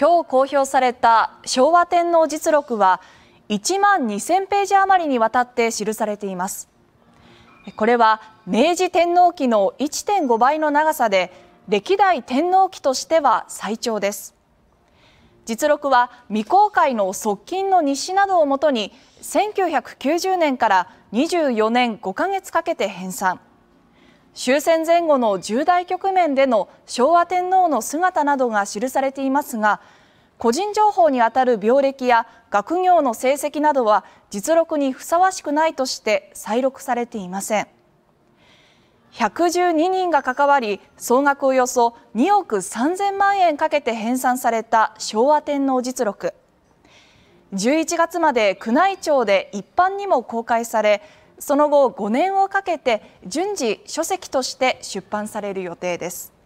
今日公表された昭和天皇実録は1万2000ページ余りにわたって記されています。これは明治天皇期の1.5倍の長さで歴代天皇期としては最長です。実録は未公開の側近の日誌などをもとに1990年から24年5ヶ月かけて編纂。終戦前後の重大局面での昭和天皇の姿などが記されていますが個人情報にあたる病歴や学業の成績などは実録にふさわしくないとして再録されていません112人が関わり総額およそ2億3000万円かけて編纂された昭和天皇実録11月まで宮内庁で一般にも公開されその後5年をかけて順次書籍として出版される予定です